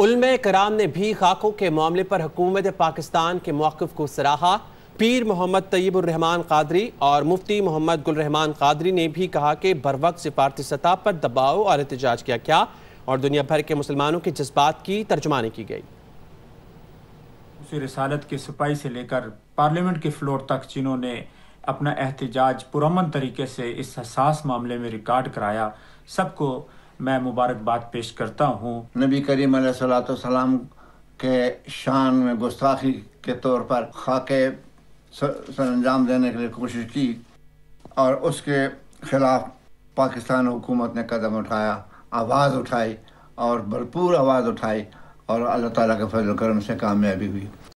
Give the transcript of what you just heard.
कराम ने भी खाकों के मामले पर हुकूमत पाकिस्तान के मौक़ को सराहा पीर मोहम्मद तयबुलरहमान कादरी और मुफ्ती मोहम्मद गुलरहमान कादरी ने भी कहा कि बर वक्त सिफारती सतह पर दबाव और एहतजाज किया गया और दुनिया भर के मुसलमानों के जज्बात की तर्जमानी की गई उसी रसालत के सिपाही से लेकर पार्लियामेंट के फ्लोर तक जिन्होंने अपना एहतजाज पुरमन तरीके से इस हसास मामले में रिकॉर्ड कराया सबको मैं मुबारकबाद पेश करता हूँ नबी करीम सलाम के शान में गुस्ताखी के तौर पर खाके सर अंजाम देने के लिए कोशिश की और उसके ख़िलाफ़ पाकिस्तान हुकूमत ने कदम उठाया आवाज़ उठाई और भरपूर आवाज़ उठाई और अल्लाह ताला के फजल करम से कामयाबी हुई